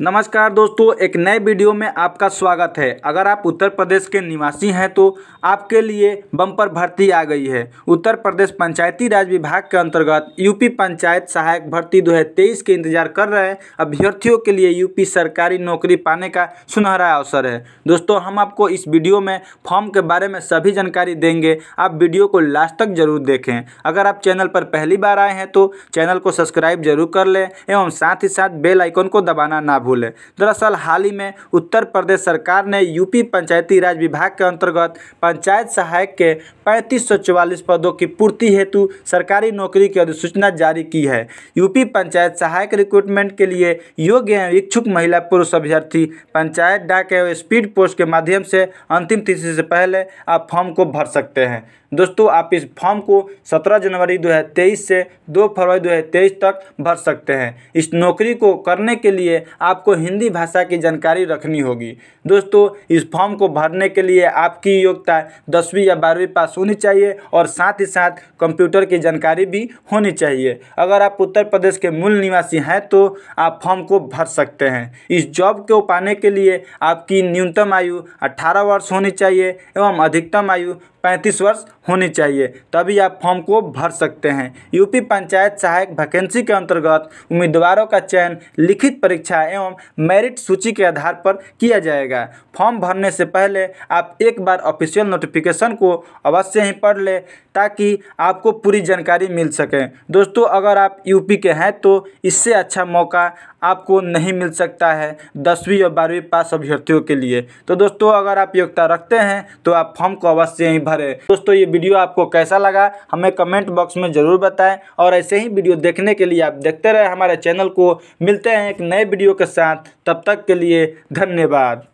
नमस्कार दोस्तों एक नए वीडियो में आपका स्वागत है अगर आप उत्तर प्रदेश के निवासी हैं तो आपके लिए बम्पर भर्ती आ गई है उत्तर प्रदेश पंचायती राज विभाग के अंतर्गत यूपी पंचायत सहायक भर्ती दो तेईस के इंतजार कर रहे अभ्यर्थियों के लिए यूपी सरकारी नौकरी पाने का सुनहरा अवसर है दोस्तों हम आपको इस वीडियो में फॉर्म के बारे में सभी जानकारी देंगे आप वीडियो को लास्ट तक जरूर देखें अगर आप चैनल पर पहली बार आए हैं तो चैनल को सब्सक्राइब जरूर कर लें एवं साथ ही साथ बेल आइकॉन को दबाना ना भूल है दरअसल हाल ही में उत्तर प्रदेश सरकार ने यूपी पंचायती राज विभाग के अंतर्गत पंचायत सहायक के पैंतीस पदों की पूर्ति हेतु सरकारी नौकरी की अधिसूचना जारी की है यूपी पंचायत सहायक रिक्रूटमेंट के लिए योग्य एवं इच्छुक महिला पुरुष अभ्यर्थी पंचायत डाक एवं स्पीड पोस्ट के माध्यम से अंतिम तिथि से पहले आप फॉर्म को भर सकते हैं दोस्तों आप इस फॉर्म को 17 जनवरी 2023 से 2 फरवरी 2023 तक भर सकते हैं इस नौकरी को करने के लिए आप आपको हिंदी भाषा की जानकारी रखनी होगी दोस्तों इस फॉर्म को भरने के लिए आपकी योग्यता दसवीं या बारहवीं पास होनी चाहिए और साथ ही साथ कंप्यूटर की जानकारी भी होनी चाहिए अगर आप उत्तर प्रदेश के मूल निवासी हैं तो आप फॉर्म को भर सकते हैं इस जॉब को पाने के लिए आपकी न्यूनतम आयु अट्ठारह वर्ष होनी चाहिए एवं अधिकतम आयु पैंतीस वर्ष होनी चाहिए तभी आप फॉर्म को भर सकते हैं यूपी पंचायत सहायक वैकेंसी के अंतर्गत उम्मीदवारों का चयन लिखित परीक्षा एवं फॉर्म मेरिट सूची के आधार पर किया जाएगा फॉर्म भरने से पहले आप एक बार ऑफिशियल नोटिफिकेशन को अवश्य ही पढ़ लें ताकि आपको पूरी जानकारी मिल सके दोस्तों अगर आप यूपी के हैं तो इससे अच्छा मौका आपको नहीं मिल सकता है दसवीं और बारहवीं पास अभ्यर्थियों के लिए तो दोस्तों अगर आप योग्यता रखते हैं तो आप फॉर्म को अवश्य ही भरें दोस्तों ये वीडियो आपको कैसा लगा हमें कमेंट बॉक्स में ज़रूर बताएं और ऐसे ही वीडियो देखने के लिए आप देखते रहे हमारे चैनल को मिलते हैं एक नए वीडियो के साथ तब तक के लिए धन्यवाद